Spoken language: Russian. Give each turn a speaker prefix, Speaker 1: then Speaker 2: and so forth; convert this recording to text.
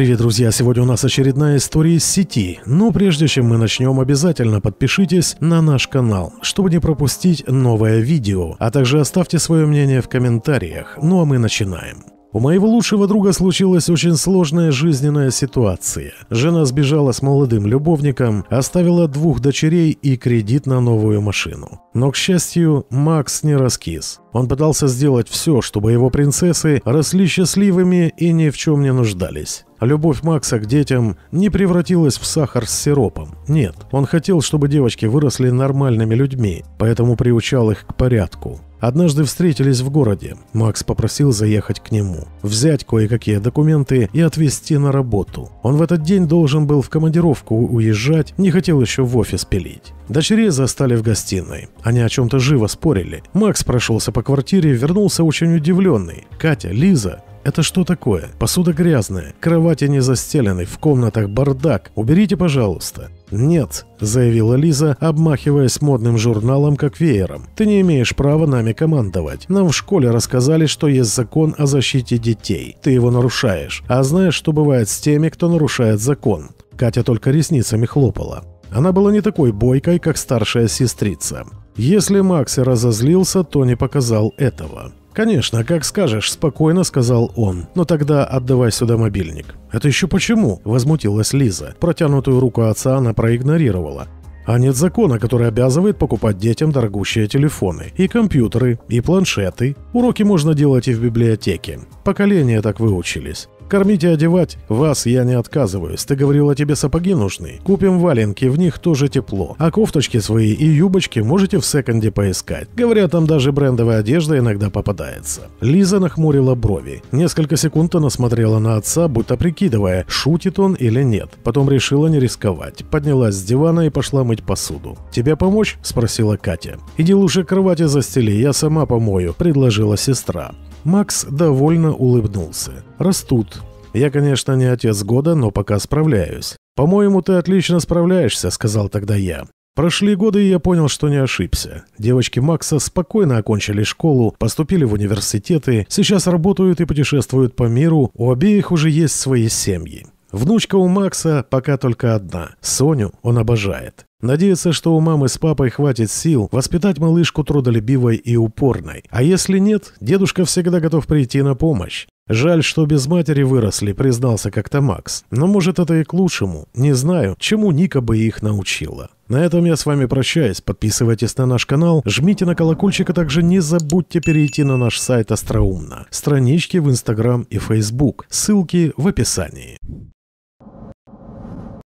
Speaker 1: Привет, друзья! Сегодня у нас очередная история из сети. Но прежде чем мы начнем, обязательно подпишитесь на наш канал, чтобы не пропустить новое видео, а также оставьте свое мнение в комментариях. Ну а мы начинаем. У моего лучшего друга случилась очень сложная жизненная ситуация. Жена сбежала с молодым любовником, оставила двух дочерей и кредит на новую машину. Но, к счастью, Макс не раскис. Он пытался сделать все, чтобы его принцессы росли счастливыми и ни в чем не нуждались. Любовь Макса к детям не превратилась в сахар с сиропом. Нет, он хотел, чтобы девочки выросли нормальными людьми, поэтому приучал их к порядку. Однажды встретились в городе. Макс попросил заехать к нему, взять кое-какие документы и отвезти на работу. Он в этот день должен был в командировку уезжать, не хотел еще в офис пилить. Дочерей застали в гостиной. Они о чем-то живо спорили. Макс прошелся по квартире, вернулся очень удивленный. Катя, Лиза это что такое? Посуда грязная, кровати не застелены, в комнатах бардак. Уберите, пожалуйста. «Нет», — заявила Лиза, обмахиваясь модным журналом как веером. «Ты не имеешь права нами командовать. Нам в школе рассказали, что есть закон о защите детей. Ты его нарушаешь. А знаешь, что бывает с теми, кто нарушает закон?» Катя только ресницами хлопала. Она была не такой бойкой, как старшая сестрица. Если Макс и разозлился, то не показал этого. «Конечно, а как скажешь», – спокойно сказал он. «Но тогда отдавай сюда мобильник». «Это еще почему?» – возмутилась Лиза. Протянутую руку отца она проигнорировала. А нет закона, который обязывает покупать детям дорогущие телефоны, и компьютеры, и планшеты. Уроки можно делать и в библиотеке. Поколения так выучились. Кормить и одевать вас я не отказываюсь. Ты говорила, тебе сапоги нужны. Купим валенки, в них тоже тепло. А кофточки свои и юбочки можете в секонде поискать. Говорят, там даже брендовая одежда иногда попадается. Лиза нахмурила брови. Несколько секунд она смотрела на отца, будто прикидывая, шутит он или нет. Потом решила не рисковать. Поднялась с дивана и пошла мыть посуду. «Тебе помочь?» – спросила Катя. «Иди лучше кровати застели, я сама помою», – предложила сестра. Макс довольно улыбнулся. «Растут. Я, конечно, не отец года, но пока справляюсь. «По-моему, ты отлично справляешься», — сказал тогда я. Прошли годы, и я понял, что не ошибся. Девочки Макса спокойно окончили школу, поступили в университеты, сейчас работают и путешествуют по миру, у обеих уже есть свои семьи. Внучка у Макса пока только одна. Соню он обожает. Надеется, что у мамы с папой хватит сил воспитать малышку трудолюбивой и упорной. А если нет, дедушка всегда готов прийти на помощь. «Жаль, что без матери выросли», — признался как-то Макс. «Но, может, это и к лучшему. Не знаю, чему Ника бы их научила». На этом я с вами прощаюсь. Подписывайтесь на наш канал, жмите на колокольчик, а также не забудьте перейти на наш сайт Остроумно. Странички в Инстаграм и Фейсбук. Ссылки в описании.